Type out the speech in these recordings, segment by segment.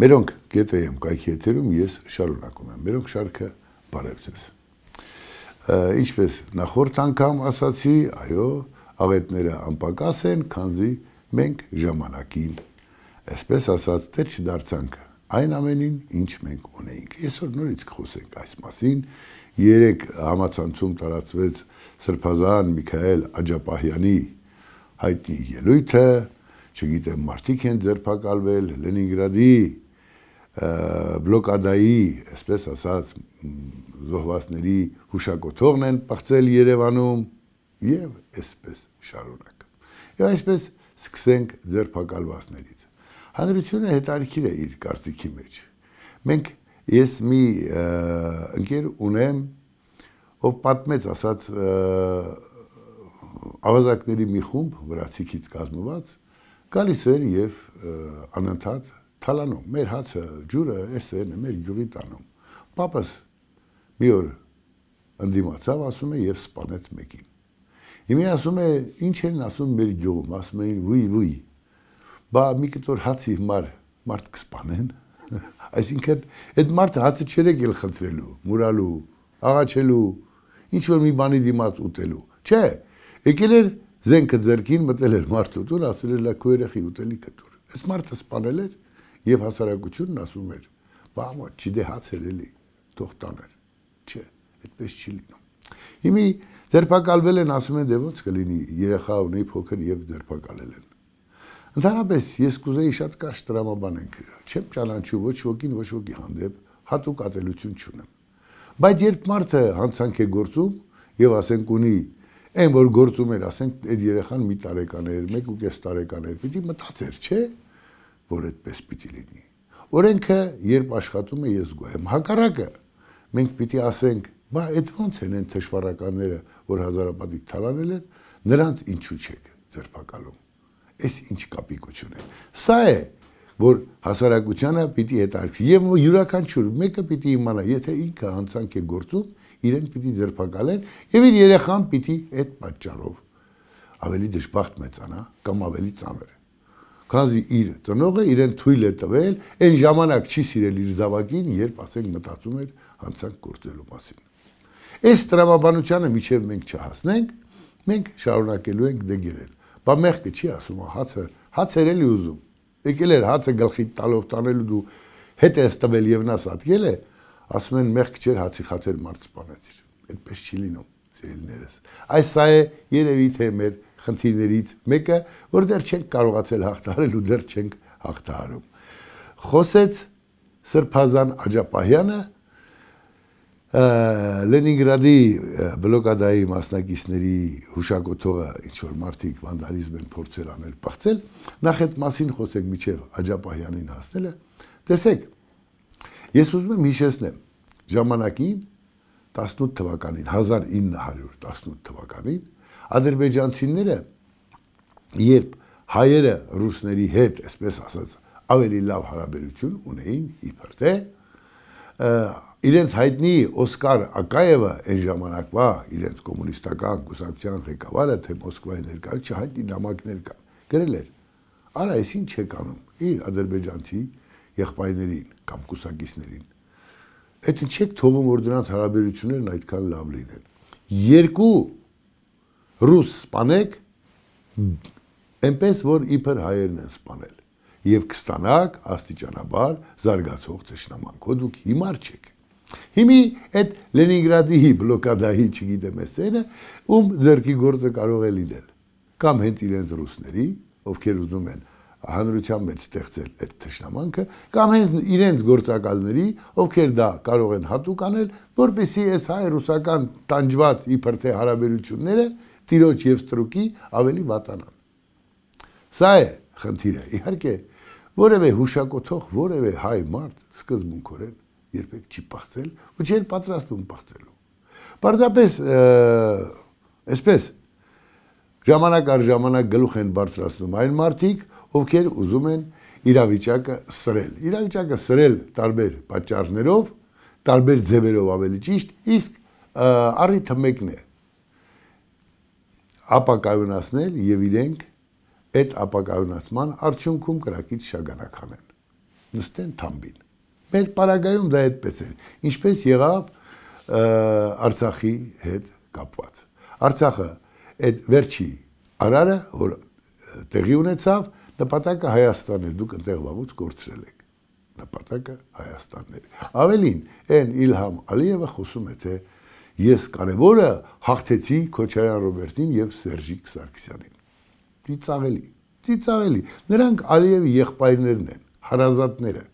Մերոնք գետեյեմ կայքի եթերում ես շարունակում եմ։ Մերոնք շարքը բարև ձեզ։ Ինչպես նախորդ անգամ ասացի, այո, աղետները անպակաս են, քանզի մենք ժամանակին, այսպես ասած, դեր չդարձանք այն ամենին, ինչ մենք ունեինք։ Այսօր նորից կխոսենք այս մասին։ Երեք համացանցում տարածվեց Սրբազան Միքայել Աջապահյանի հայտնի ելույթը, չգիտեմ, մարդիկ են ձերբակալվել Լենինգրադի բլոկադայի, այսպես ասած, զոհվածների հուշակոթողն են բացել Երևանում եւ այսպես շարունակ։ Եվ այսպես սկսենք ձերբակալվածներից։ Հանրությունը հետարքիր է իր կարծիքի մեջ։ Մենք ես մի ընկեր ունեմ, ով պատմեց, ասած ավազակների մի խումբ վրացիքից կազմված գալիս էր եւ անընդհատ թալանում, մեր հացը, ջուրը, էսեն է, մեր գյուղի տանում։ Պապս մի օր ընդդիմացավ, ասում է, եւ սպանեց մեկին։ Հիմի ասում է, ինչ են ասում մեր գյուղում, ասում էին վուի վուի։ Բա մի կտոր հացի մար մարդ կսպանեն։ Այսինքն այդ մարդը հացը չեր եկել խնդրելու, մուրալու, աղաչելու, ինչ որ մի բանի դիմաց ուտելու։ Չէ, եկել էր զենքը ձերքին մտել էր մարդու տուն, ասել էր լա քո երախի ուտելի կտուր։ Այս մարդը սպանել էր Եվ հասարակությունն ասում էր. «Բամո, չիդե հացերելի, թող տաներ»։ Չէ, այդպես չի լինում։ Հիմի ձերբակալվել են, ասում են, դե ոնց կլինի, երեխա ունի փոքր եւ ձերբակալել են։ Ընդհանրապես ես կուզեի շատ կարճ դրամաբանենք։ Չեմ ճանաչում ոչ ոքին, ոչ ոքի հանդեպ հատուկ ատելություն չունեմ։ Բայց երբ մարդը հանցանք է գործում եւ ասենք ունի այն որ գործում էր, ասենք այդ երեխան մի տարեկան էր, 1.5 տարեկան էր, պիտի մտածեր, չէ՞ որ այդպես պիտի լինի։ Օրենքը երբ աշխատում է ես գոհ եմ։ Հակառակը մենք պիտի ասենք, բա այդ ո՞նց են այն թշվառականները, որ հազարապատիկ թալանել են, նրանց ինչու չեք ձերբակալում։ Էս ինչ կապիկություն է։ Սա է, որ հասարակությանը պիտի հետարքի եւ յուրաքանչյուր մեկը պիտի իմանա, եթե ինքը հանցանք է գործում, իրեն պիտի ձերբակալեն եւ իր երեխան պիտի այդ պատճառով ավելի դժբախտ մեծանա կամ ավելի ծանր քանզի իր ծնողը իրեն թույլ է տվել այն ժամանակ չի սիրել իր զավակին, երբ ասել մտածում էր հանցանք գործելու մասին։ Այս տրամաբանությանը միչև մենք չհասնենք, մենք շարունակելու ենք դե գերել։ Բա մեղքը չի ասում, հացը հացեր էլի ուզում։ Եկել էր հացը գլխի տալով տանելու դու հետ ես տվել եւ նա սատկել է, ասում են մեղք չեր հացի խաթեր մարդ սպանեցիր։ Այդպես չի լինում, սիրելիներս։ Այս սա է երևի թե մեր խնդիրներից մեկը, որ դեռ չենք կարողացել հաղթահարել ու դեռ չենք հաղթահարում։ Խոսեց Սրբազան Աջապահյանը Լենինգրադի բլոկադայի մասնակիցների հուշակոթողը ինչ որ մարդիկ վանդալիզմ են փորձել անել, բացել, նախ այդ մասին խոսենք միջև Աջապահյանին հասնելը։ Տեսեք, ես ուզում եմ հիշեցնեմ ժամանակին 18 թվականին 1918 թվականին ադրբեջանցիները երբ հայերը ռուսների հետ, այսպես ասած, ավելի լավ հարաբերություն ունեին իբր թե իրենց հայտնի Օսկար Ակաևը այն ժամանակվա իրենց կոմունիստական գուսակցության ղեկավարը թե Մոսկվայի ներկայ չհայտի նամակներ կա գրել էր արա այսին չեք անում իր ադրբեջանցի եղբայրներին կամ կուսակիցներին այդ չեք թողում որ դրանց հարաբերություններն այդքան լավ լինեն երկու ռուս սպանեք այնպես որ իբր հայերն են սպանել եւ կստանաք աստիճանաբար զարգացող ճշնամանք ու դուք հիմար չեք Հիմի այդ Լենինգրադի բլոկադայի, չգիտեմ էսերը, ում ձերքի գործը կարող է լինել։ Կամ հենց իրենց ռուսների, ովքեր ուզում են հանրության մեջ ստեղծել այդ թշնամանքը, կամ հենց իրենց գործակալների, ովքեր դա կարող են հատուկ անել, որպեսզի այս հայ-ռուսական տանջված իբր թե հարաբերությունները տիրոջ եւ ստրուկի ավելի վատանան։ Սա է խնդիրը։ Իհարկե, որևէ հուշակոթող, որևէ հայ մարդ սկզբունքորեն երբեք չի պահծել ու չի պատրաստվում պահծելու։ Պարզապես այսպես ժամանակ առ ժամանակ գլուխ են բարձրացնում այն մարդիկ, ովքեր ուզում են իրավիճակը սրել։ Իրավիճակը սրել տարբեր պատճառներով, տարբեր ձևերով ավելի ճիշտ, իսկ առիթը մեկն է ապակայունացնել եւ իրենք այդ ապակայունացման արդյունքում կրակից շագանակ անեն։ Նստեն թամբին։ Մեր պարագայում դա այդպես էր, ինչպես եղավ Արցախի հետ կապված։ Արցախը այդ վերջի արարը, որ տեղի ունեցավ, նպատակը Հայաստանն էր, դուք այնտեղ վաղուց կորցրել եք։ Նպատակը Հայաստանն էր։ Ավելին, այն Իլհամ Ալիևը խոսում է թե դե Ես կարևորը հաղթեցի Քոչարյան Ռոբերտին եւ Սերժիկ Սարգսյանին։ Ծիծաղելի, ծիծաղելի։ Նրանք Ալիևի եղբայրներն են, հարազատները։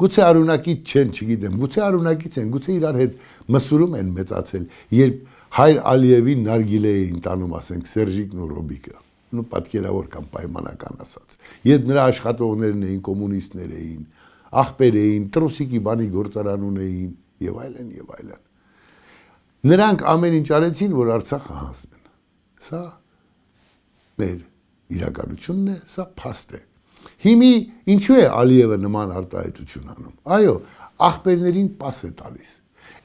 Գուցե արունակից չեն, չգիտեմ, գուցե արունակից են, գուցե իրար հետ մսուրում են մեծացել, երբ հայր Ալիևին նարգիլե էին տանում, ասենք, Սերժիկն ու Ռոբիկը նո պատկերավոր կամ պայմանական ասած։ Եդ նրա աշխատողներն էին, կոմունիստներ էին, աղբեր էին, տրոսիկի բանի գործարանուն էին եւ այլն եւ այլն։ Նրանք ամեն ինչ արեցին, որ Արցախը հանձնեն։ Սա մեր իրականությունն է, սա փաստ է։ Հիմի ինչու է Ալիևը նման արտահայտություն անում։ Այո, ախպերներին pass է տալիս։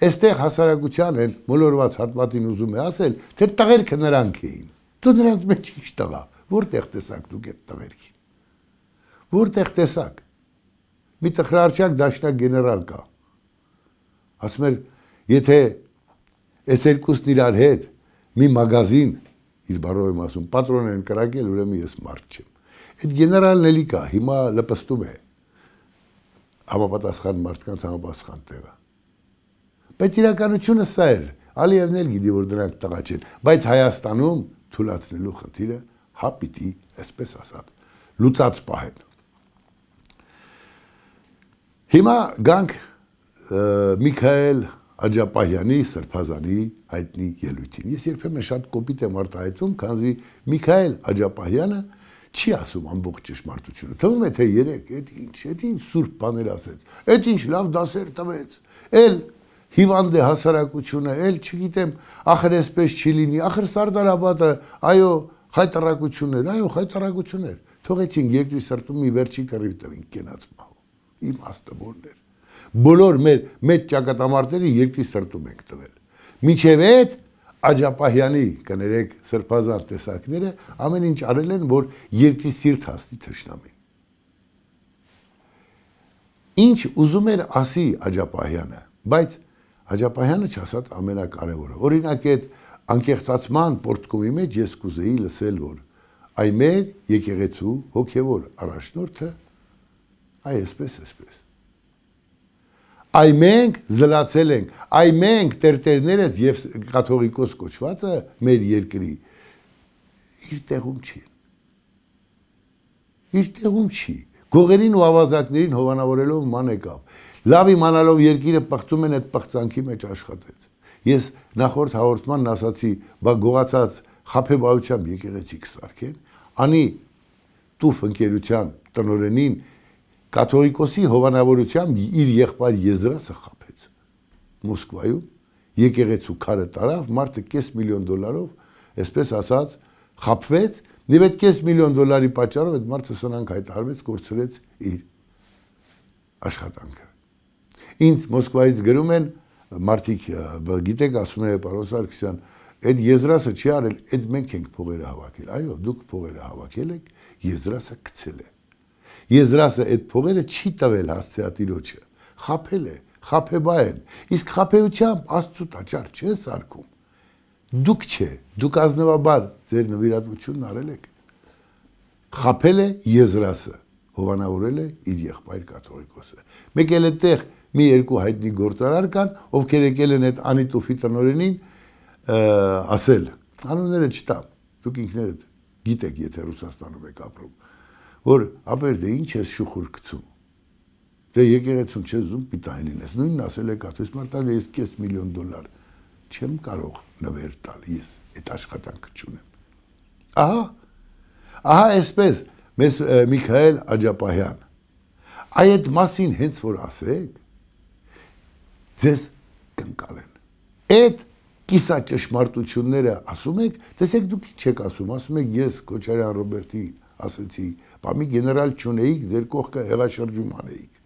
Այստեղ հասարակության են մոլորված հատվածին ուզում է ասել, թե տղերքը նրանք էին։ Դու նրանց մեջ ինչ տղա, որտեղ տեսակ դուք այդ տղերքին։ Որտեղ տեսակ։ Մի տխրարչակ դաշնակ գեներալ կա։ Ասում էր, եթե Այս երկուսն իրար հետ մի մագազին իր բարով եմ ասում, պատրոն են կրակել, ուրեմն ես մարդ չեմ։ Այդ գեներալն էլի կա, հիմա լպստում է համապատասխան մարդկանց համապատասխան տեղը։ Բայց իրականությունը սա էր, Ալիևն էլ գիտի, որ դրանք տղա չեն, բայց Հայաստանում թուլացնելու խնդիրը հա պիտի, այսպես ասած, լուծած պահեն։ Հիմա գանք Միքայել Աջապահյանի Սրբազանի հայտնի ելույթին։ Ես երբեմն շատ կոպիտ եմ արտահայտում, քանզի Միքայել Աջապահյանը չի ասում ամբողջ ճշմարտությունը։ Թվում է թե երեք, այդ ինչ, այդ ինչ սուրբ բաներ ասեց։ Այդ ինչ լավ դասեր տվեց։ Էլ հիվանդ է հասարակությունը, էլ չգիտեմ, ախր էսպես չի լինի, ախր Սարդարաբադը, այո, խայտարակություններ, այո, խայտարակություններ։ Թողեցին երկրի սրտում մի վերջի կռիվ տվին կենաց մահու։ Իմ աստավորներ բոլոր մեր մեծ ճակատամարտերը երկրի սրտում ենք տվել։ Միջև այդ Աջապահյանի կներեք սրբազան տեսակները ամեն ինչ արել են, որ երկրի սիրտ հասնի թշնամին։ Ինչ ուզում էր ասի Աջապահյանը, բայց Աջապահյանը չասաց ամենակարևորը։ Օրինակ այդ անկեղծացման պորտկոմի մեջ ես կուզեի լսել, որ այ մեր եկեղեցու հոգևոր առաջնորդը այ այսպես այսպես այ մենք զլացել ենք, այ մենք տերտերներս եւ կաթողիկոս կոչվածը մեր երկրի իր տեղում չի։ Իր տեղում չի։ Գողերին ու ավազակներին հովանավորելով մանեկավ։ Լավ իմանալով երկիրը պղծում են այդ պղծանքի մեջ աշխատեց։ Ես նախորդ հաղորդմանն ասացի, բա գողացած խափեբայությամբ եկեղեցի կսարքեն, անի տուֆ ընկերության տնորենին կաթողիկոսի հովանավորությամբ իր եղբայր Եզրասը խփեց Մոսկվայում եկեղեցու քարը տարավ մարդը կես միլիոն դոլարով այսպես ասած խփվեց եւ այդ կես միլիոն դոլարի պատճառով այդ մարդը սրանք հայտարարվեց կորցրեց իր աշխատանքը ինձ մոսկվայից գրում են մարդիկ գիտեք ասում է պարոն Սարգսյան այդ Եզրասը չի արել այդ մենք ենք փողերը հավաքել այո դուք փողերը հավաքել եք Եզրասը գցել է Եզրասը այդ փողերը չի տվել հասցեատիրոջը, խափել է, խափեբա են։ Իսկ խափեությամբ Աստծո տաճար չէ սարքում։ Դուք չէ, դուք ազնվաբար ձեր նվիրատվությունն արել եք։ Խափել է Եզրասը, հովանավորել է իր եղբայր կաթողիկոսը։ Մեկ էլ այդտեղ մի երկու հայտնի գործարար կան, ովքեր եկել են այդ Անիտոֆի տնորենին ասել։ Անունները չտամ։ Դուք ինքներդ գիտեք, եթե Ռուսաստանում եք ապրում որ ապեր դե ինչ ես շուխուր գցում։ Դե եկեղեցում չես զում պիտային լինես։ Նույնն ասել եք ասես մարտան «Դե ես կես միլիոն դոլար չեմ կարող նվեր տալ ես այդ աշխատանքը չունեմ։ Ահա ահա այսպես մեզ Միքայել Աջապահյան այդ մասին հենց որ ասեք ձեզ կնկալեն այդ կիսաճշմարտությունները ասում եք տեսեք դուք ինչ եք ասում ասում եք ես Քոչարյան Ռոբերտին ասեցի, «Բա մի գեներալ ճունեիք, ձեր կողքը հեղաշրջում անեիք»։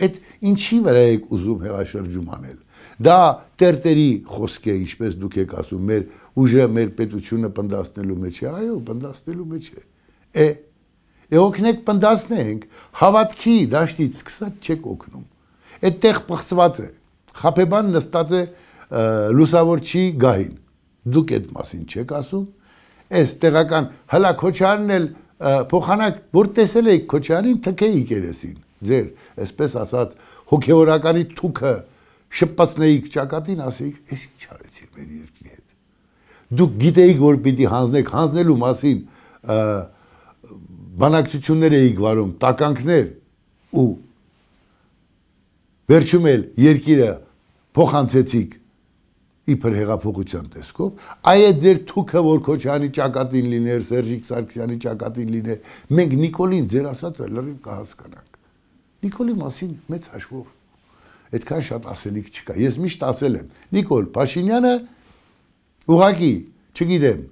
Այդ ինչի վրա եք ուզում հեղաշրջում անել։ Դա տերտերի խոսք է, ինչպես դուք եք ասում, մեր ուժը, մեր պետությունը պնդաստելու մեջ է, այո, պնդաստելու մեջ է։ Է, է օգնեք պնդասնենք, հավատքի դաշտից սկսած չեք օգնում։ Այդտեղ պղծված է։ Խափեբան նստած է լուսավորչի գահին։ Դուք այդ մասին չեք ասում, այս տեղական հլա Քոչարն էլ փոխանակ որ տեսել էի Քոչարին թքեի երեսին ձեր այսպես ասած հոգեորականի թուքը շփացնեիք ճակատին ասեիք էս ինչ արեցին մեր երկրի հետ դուք գիտեիք որ պիտի հանձնեք հանձնելու մասին բանակցություններ էիք վարում տականքներ ու վերջում էլ երկիրը փոխանցեցիք իբր հեղափոխության տեսքով, այ այդ ձեր թուքը, որ Քոչյանի ճակատին լիներ, Սերժիկ Սարգսյանի ճակատին լիներ, մենք Նիկոլին ձեր ասածը լրիվ կհասկանանք։ Նիկոլի մասին մեծ հաշվով այդքան շատ ասելիք չկա։ Ես միշտ ասել եմ, Նիկոլ Փաշինյանը ուղակի, չգիտեմ,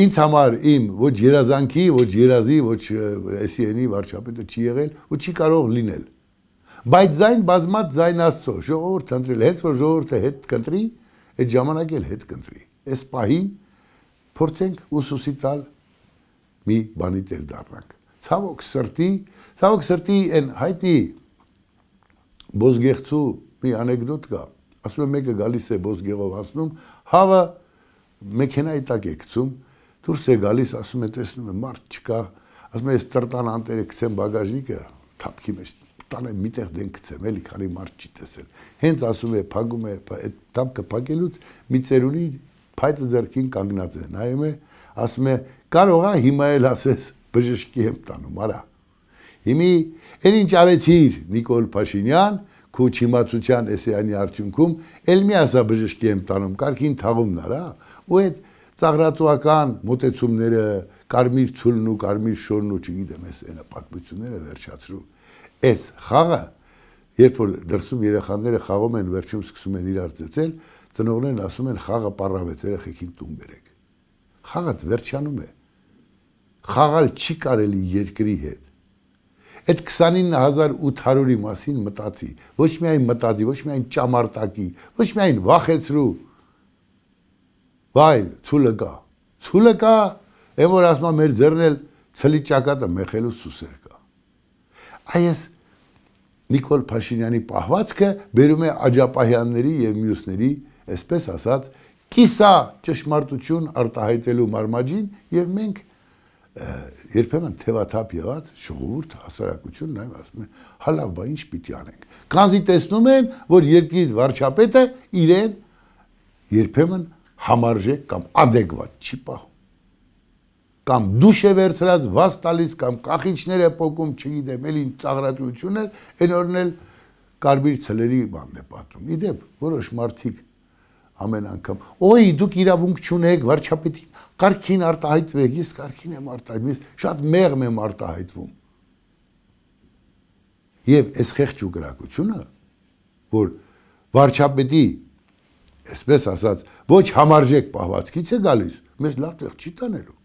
ինձ համար իմ ոչ երազանքի, ոչ երազի, ոչ SN-ի վարչապետը չի եղել ու չի կարող լինել։ Բայց զայն բազմած զայն Աստծո, ժողովուրդը ընտրել, հենց որ ժողովուրդը հետ կընտրի, այդ ժամանակ էլ հետ կընտրի։ Այս պահին փորձենք ուսուսի տալ մի բանի տեր դառնանք։ Ցավոք սրտի, ցավոք սրտի այն հայտնի բոզգեղցու մի անեկդոտ կա։ Ասում է մեկը գալիս է բոզգեղով հասնում, հավը մեքենայի տակ է գցում, դուրս է գալիս, ասում է տեսնում է մարդ չկա, ասում է ես տրտան անտերը գցեմ բագաժնիկը, թափքի մեջ տանեմ միտեղ դեն գցեմ, էլի քանի մարդ չի տեսել։ Հենց ասում է, փակում է, այդ տապկը փակելուց մի ծերունի փայտը ձեռքին կանգնած է, նայում է, ասում է, կարող է հիմա էլ ասես բժշկի եմ տանում, արա։ Հիմի այն ինչ արեցիր Նիկոլ Փաշինյան, քո չիմացության էսեանի արդյունքում, էլ մի ասա բժշկի եմ տանում, կարքին թաղումն արա, ու այդ ծաղրածուական մոտեցումները, կարմիր ցուլն ու կարմիր շորն ու չգիտեմ, էս այնը պատմությունները վերջացրու այս խաղը երբ որ դրսում երեխաները խաղում են վերջում սկսում են իրար ծեծել ծնողներն ասում են խաղը պարավեց երեխեքին տուն բերեք խաղը վերջանում է խաղալ չի կարելի երկրի հետ այդ 29800-ի մասին մտածի ոչ միայն մտածի ոչ միայն ճամարտակի ոչ միայն վախեցրու վայ ցուլը կա ցուլը կա այն որ ասում է մեր ձեռնել ցլի ճակատը մեխելու սուսեր Այս Նիկոլ Փաշինյանի պահվածքը բերում է Աջապահյանների եւ մյուսների, այսպես ասած, կիսա ճշմարտություն արտահայտելու մարմաջին եւ մենք երբեմն թևաթափ եղած ժողովուրդ հասարակություն նայում ասում է հալավ բա ինչ պիտի անենք կանզի տեսնում են որ երկրի վարչապետը իրեն երբեմն համարժեք կամ ադեկվատ չի պահում կամ դուշ է վերցրած, վազ տալիս կամ կախիչներ է փոկում, չգիտեմ, ելին ծաղրացություններ, այն օրն էլ կարմիր ցլերի բանն է պատում։ Իդեպ որոշ մարդիկ ամեն անգամ օյ դուք իրավունք չունեք վարչապետին կարքին արտահայտվեք ես կարքին եմ արտահայտվում շատ մեղմ եմ արտահայտվում եւ այս խեղճ ուգրակությունը որ վարչապետի այսպես ասած ոչ համարժեք պահվածքից է գալիս մեզ լավ տեղ չի տանելու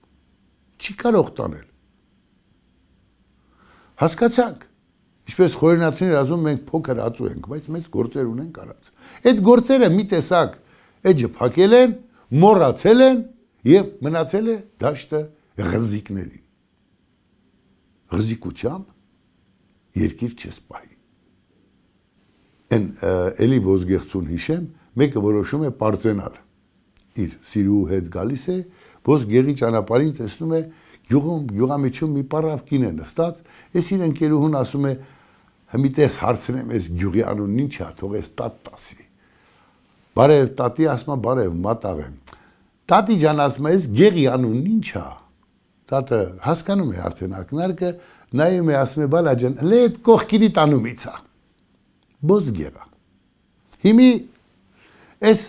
չի կարող տանել։ Հասկացանք։ Ինչպես խորհրդանացիներ ասում մենք փոքր ածու ենք, բայց մեծ գործեր ունենք արած։ Այդ գործերը մի տեսակ էջը փակել են, մոռացել են եւ մնացել է դաշտը ղզիկներին։ Ղզիկությամբ երկիր չես պահի։ Են էլի ոսգեղցուն հիշեմ, մեկը որոշում է պարծենալ։ Իր սիրու հետ գալիս է, գալիս է ոսգերի ճանապարհին տեսնում է գյուղում գյուղամիջում մի պարավ կին է նստած, ես իր ընկերուհուն ասում է հմիտես հարցնեմ ես գյուղի անունն ի՞նչ է, թող ես տատ տասի։ Բարև տատի ասում է բարև մատաղ եմ։ Տատի ջան ասում է ես գեղի անունն ի՞նչ է։ Տատը հասկանում է արդեն ակնարկը, նայում է ասում է բալա ջան, լե այդ կողքիրի տանումից է։ Բոզ գեղա։ Հիմի ես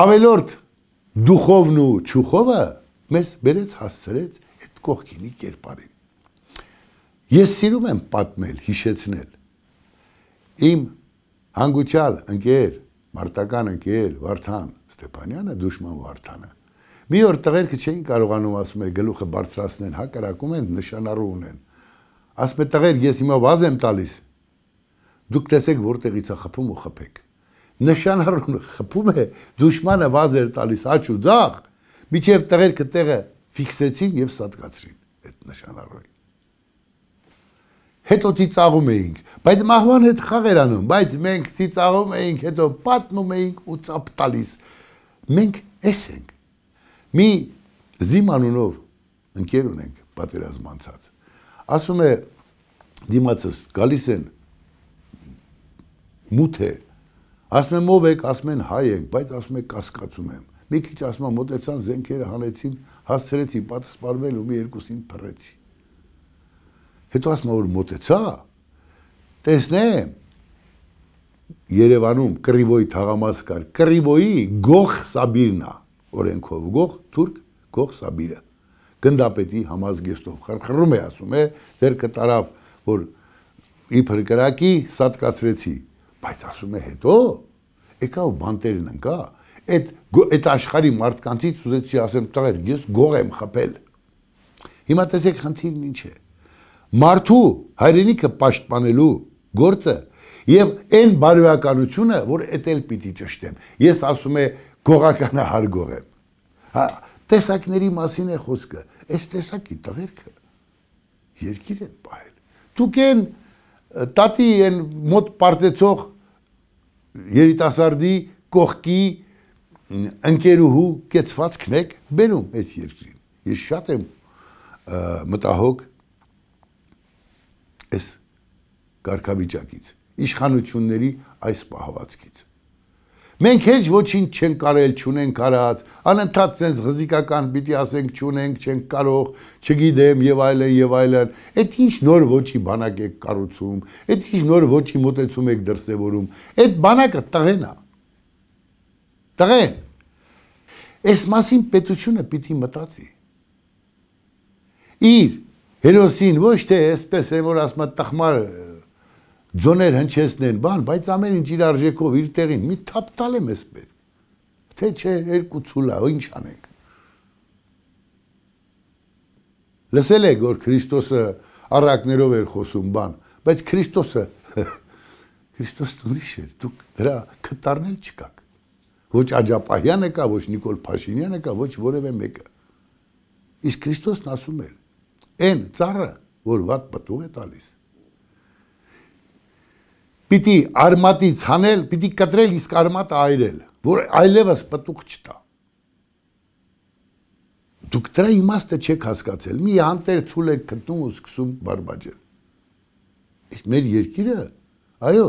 ավելորդ դուխովն ու չուխովը մեզ բերեց հասցրեց այդ կողքինի կերպարին։ Ես սիրում եմ պատմել, հիշեցնել։ Իմ հանգուցյալ ընկեր, մարտական ընկեր Վարդան Ստեփանյանը, դուշման Վարդանը։ Մի օր տղերքը չէին կարողանում ասում է գլուխը բարձրացնեն, հակարակում են, նշանառու ունեն։ Ասում է տղեր, ես հիմա վազ եմ տալիս։ Դուք տեսեք որտեղից է խփում ու խփեք նշան հռուն խփում է դուշմանը վազեր տալիս աչ ու ձախ միջև տղերքը տեղը ֆիքսեցին եւ սատկացրին այդ նշանառույն հետո ծիծաղում էինք բայց մահվան հետ խաղեր անում բայց մենք ծիծաղում էինք հետո պատնում էինք ու ծապ տալիս մենք էս ենք մի զիմանունով ընկեր ունենք պատերազմ անցած ասում է դիմացս գալիս են մութ է Ասում եմ ով եք, ասում են հայ ենք, բայց ասում եք կասկածում եմ։ Մի քիչ ասում եմ մտեցան զենքերը հանեցին, հասցրեցի պատասպարվել ու մի երկուսին փռեցի։ Հետո ասում եմ որ մտեցա։ Տեսնեմ Երևանում Կռիվոյի թաղամաս կար։ Կռիվոյի Գող Սաբիրնա օրենքով Գող թուրք Գող Սաբիրը գնդապետի համազգեստով խրխրում է ասում է ձեր կտարավ որ իբր գրակի սատկացրեցի Բայց ասում է հետո եկա ու բանտերն ընկա, այդ այդ աշխարհի մարդկանցից ուզեցի ասեմ, տղեր, ես գող եմ խփել։ Հիմա տեսեք խնդիրն ինչ է։ Մարդու հայրենիքը պաշտպանելու գործը եւ այն բարոյականությունը, որ էտել պիտի ճշտեմ։ Ես ասում է գողականը հարգող եմ։ Հա, տեսակների մասին է խոսքը։ Այս տեսակի տղերքը երկիր են պահել։ Դուք են տատի են մոտ պարտեցող երիտասարդի կողքի ընկերուհու կեցվածքն եք բերում այս երկրին։ Ես շատ եմ մտահոգ այս կարգավիճակից, իշխանությունների այս պահվածքից։ Մենք հեչ ոչինչ չենք կարել, չունենք արած, անընդհատ sense ղզիկական պիտի ասենք չունենք, չենք կարող, չգիտեմ եւ այլն եւ այլն։ Այդ ինչ նոր ոչի բանակ եք կառուցում, այդ ինչ նոր ոչի մտածում եք դրսեւորում։ Այդ բանակը տղեն է։ Տղեն։ Այս մասին պետությունը պիտի մտածի։ Իր հերոսին ոչ թե այսպես է որ ասում է տխմար ձոներ հնչեցնեն բան, բայց ամեն ինչ իր արժեքով իր տեղին մի թափտալ եմ ես պետք։ Թե չէ երկու ցուլա, ինչ անենք։ Լսել եք, որ Քրիստոսը առակներով էր խոսում բան, բայց Քրիստոսը Քրիստոսն ուրիշ էր, դուք դրա կտարնել չկաք։ Ոչ Աջապահյանը կա, ոչ Նիկոլ Փաշինյանը կա, ոչ որևէ մեկը։ Իսկ Քրիստոսն ասում էր. «Էն ծառը, որ ված պտուղ է տալիս» պիտի արմատից հանել, պիտի կտրել, իսկ արմատը այրել, որ այլևս պտուղ չտա։ Դուք դրա իմաստը չեք հասկացել։ Մի անտեր ցուլ եք գտնում ու սկսում բարբաջել։ Իսկ մեր երկիրը, այո,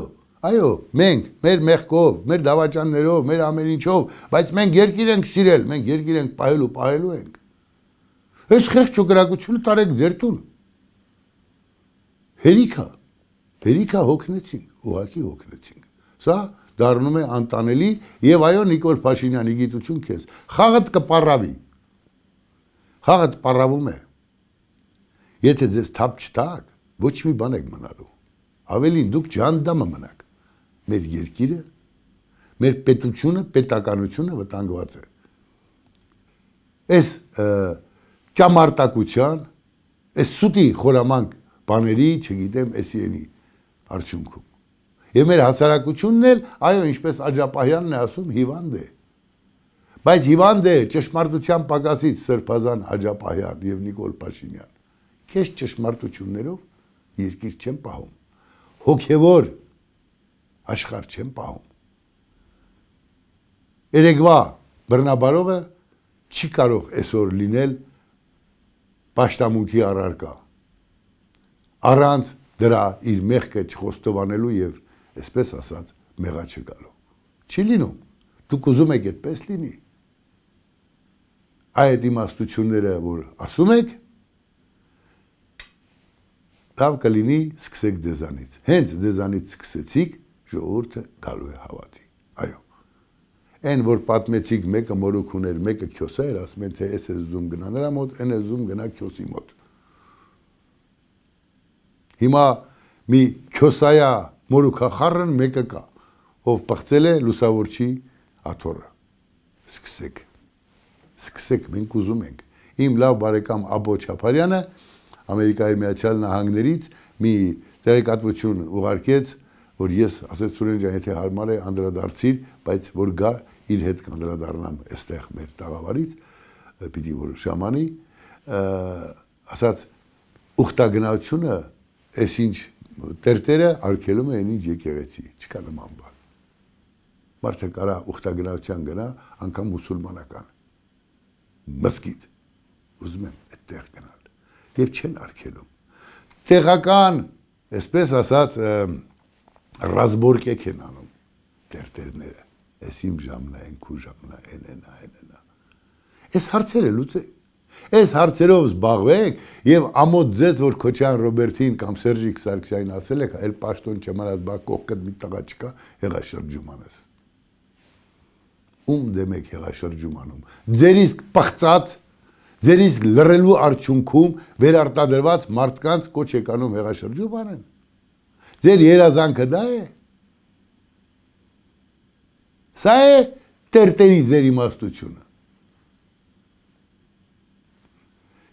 այո, մենք, մեր մեղքով, մեր դավաճաններով, մեր ամեն ինչով, բայց մենք երկիր ենք սիրել, մենք երկիր ենք պահել ու պահելու ենք։ Այս խեղճ ճոգրակությունը տարեք ձերտուն։ Հերիքա, հերիքա հոգնեցին ուղակի օգնեցինք։ Սա դառնում է անտանելի եւ այո Նիկոլ Փաշինյանի գիտություն քեզ։ Խաղդ կպարավի։ Խաղդ պարավում է։ Եթե ձեզ թափ չտակ, ոչ մի բան եք մնալու։ Ավելին դուք ջանդամը մնաք։ Մեր երկիրը, մեր պետությունը, պետականությունը վտանգված է։ Այս ճամարտակության, այս սուտի խորամանկ բաների, չգիտեմ, այս յենի արդյունքում Եվ մեր հասարակությունն էլ, այո, ինչպես Աջապահյանն է ասում, հիվանդ է։ Բայց հիվանդ է ճշմարտության պակասից Սրբազան Աջապահյան եւ Նիկոլ Փաշինյան։ Քեզ ճշմարտություններով երկիր չեն պահում։ Հոգևոր աշխարհ չեն պահում։ Երեգվա Բռնաբարովը չի կարող այսօր լինել աշտամունքի առարկա։ Առանց դրա իր մեղքը չխոստովանելու եւ այսպես ասած, մեղա չգալու։ Չի լինում։ Դուք ուզում եք այդպես լինի։ Այդ իմաստությունները, որ ասում եք, լավ կլինի սկսեք ձեզանից։ Հենց ձեզանից սկսեցիք, ժողովուրդը գալու է հավատի։ Այո։ Այն որ պատմեցիք մեկը մորուք ուներ, մեկը քյոսա էր, ասում են թե էս է զում գնա նրա մոտ, այն է զում գնա քյոսի մոտ։ Հիմա մի քյոսայա մորուքախառն մեկը կա, ով բղծել է լուսավորչի աթորը։ Սկսեք։ Սկսեք, մենք ուզում ենք։ Իմ լավ բարեկամ Աբո Չապարյանը Ամերիկայի Միացյալ Նահանգներից մի տեղեկատվություն ուղարկեց, որ ես ասեց Սուրեն ջան, եթե հարմար է անդրադարձիր, բայց որ գա իր հետ կանդրադառնամ այստեղ մեր տաղավարից, պիտի որ ժամանի, ասած ուխտագնացությունը այսինչ տերտերը արկելում է այնինչ եկեղեցի, չկա նման բան։ Մարդը կարա ուխտագնացյան գնա, անգամ մուսուլմանական։ Մսգիդ։ Ուզում եմ այդտեղ գնալ։ Եվ չեն արկելում։ Տեղական, այսպես ասած, ռազմորկեք են անում տերտերները։ Այս իմ ժամն է, ինքու ժամն է, այն է, այն է։ Այս հարցերը լուծեք Այս հարցերով զբաղվեք եւ ամոթ ձեզ որ Քոչյան Ռոբերտին կամ Սերժիկ Սարգսյանին ասել եք, այլ «Հա, պաշտոն չմնաց բա կողքդ մի տղա չկա, հեղաշրջումանես։ Ում դեմ եք հեղաշրջումանում։ Ձերից պղծած ձերից լռելու արդյունքում վերարտադրված մարդկանց կոչ եք անում հեղաշրջում անեն։ Ձեր երազանքը դա է։ Սա է տերտերի ձեր իմաստությունը։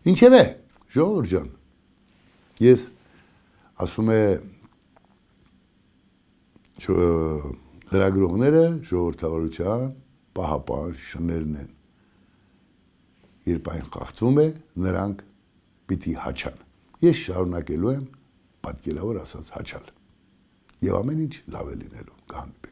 Ինչևէ, ժողովուրդ ջան, ես ասում է լրագրողները ժողովրդավարության պահապան շներն են։ Երբ այն խաղացում է, նրանք պիտի հաչան։ Ես շարունակելու եմ պատկերավոր ասած հաչալ։ Եվ ամեն ինչ լավ է լինելու կհանդիպ